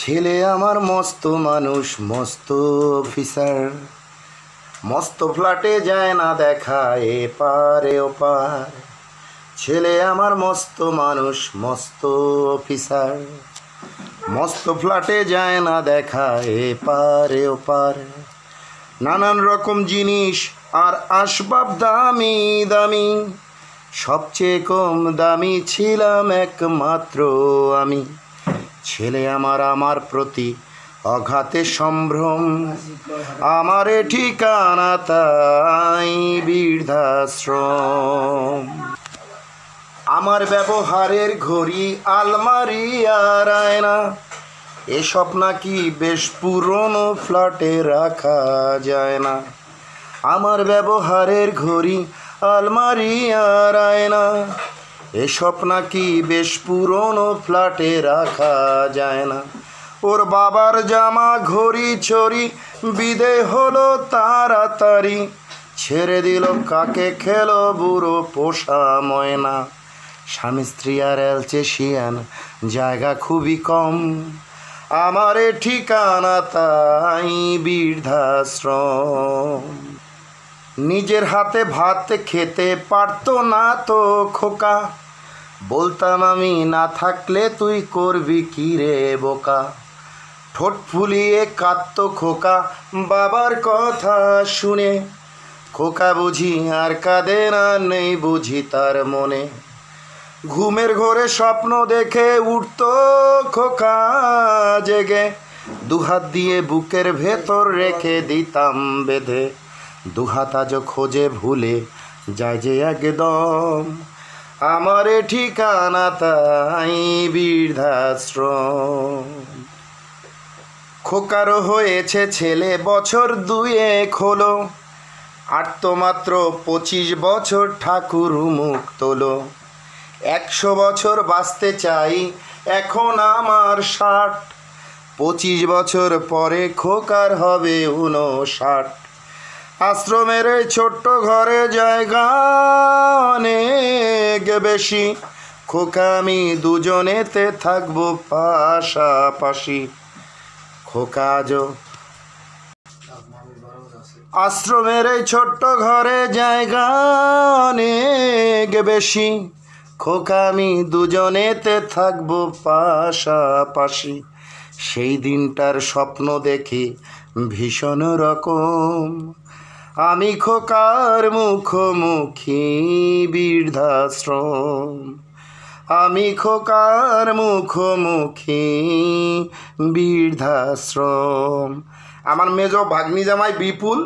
ছেলে আমার মস্ত মানুষ মস্ত অফিসার মস্ত ফ্ল্যাটে যায় না দেখা এ পারে ও পার ছেলে আমার মস্ত মানুষ মস্ত অফিসার মস্ত ফ্ল্যাটে যায় না দেখা এ পারে ও পার নানান রকম জিনিস আর আসবাব দামি দামি সবচেয়ে কম দামি ছিলাম একমাত্র আমি ছেলে আমার আমার প্রতি অঘাতে সম্ভ্রম আমারে ঠিকানা তাই বৃদ্ধাশ্রম আমার ব্যবহারের ঘড়ি আলমারি আর আয়না এসব নাকি বেশ পুরনো ফ্ল্যাটে রাখা যায় না আমার ব্যবহারের ঘড়ি আলমারি আর আয়না এসব নাকি বেশ পুরনো ফ্ল্যাটে রাখা যায় না ওর বাবার জামা ঘড়ি ছড়ি বিদে হলো তাড়াতাড়ি ছেড়ে দিল কাকে খেলো বুড়ো পোষা ময়না স্বামী স্ত্রী আর অ্যালচেশিয়ান জায়গা খুবই কম আমারে ঠিকানা তাই বৃদ্ধাশ্রম নিজের হাতে ভাত খেতে পারতো না তো খোকা বলতাম আমি না থাকলে তুই করবি কি রে বোকা ঠোঁট ফুলিয়ে কাঁদত খোকা বাবার কথা শুনে খোকা বুঝি আর কাঁদে না নেই বুঝি তার মনে ঘুমের ঘরে স্বপ্ন দেখে উঠত খোকা জেগে দুহাত দিয়ে বুকের ভেতর রেখে দিতাম বেঁধে দুহাত আজ খোঁজে ভুলে যায় যে একদম আমার ঠিকানা তাই বৃদ্ধাশ্রম খোকার হয়েছে ছেলে বছর দুয়ে খোলো আর তো মাত্র পঁচিশ বছর ঠাকুর মুখ তোলো একশো বছর বাঁচতে চাই এখন আমার ষাট পঁচিশ বছর পরে খোকার হবে উনষাট আশ্রমের এই ছোট্ট ঘরে জায়গা অনেক বেশি খোকামি দুজনেতে থাকবো পাশাপাশি খোকা যো আশ্রমের এই ছোট্ট ঘরে জায়গা অনেক বেশি খোকামি দুজনেতে থাকবো পাশাপাশি সেই দিনটার স্বপ্ন দেখি ভীষণ রকম আমি খোকার মুখোমুখি বৃদ্ধাশ্রম আমি খোকার মুখোমুখি বৃদ্ধাশ্রম আমার মেজ ভাগ্নি জামাই বিপুল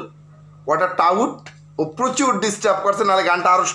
ওটা টাউট ও প্রচুর ডিস্টার্ব করছে নাহলে গানটা আরও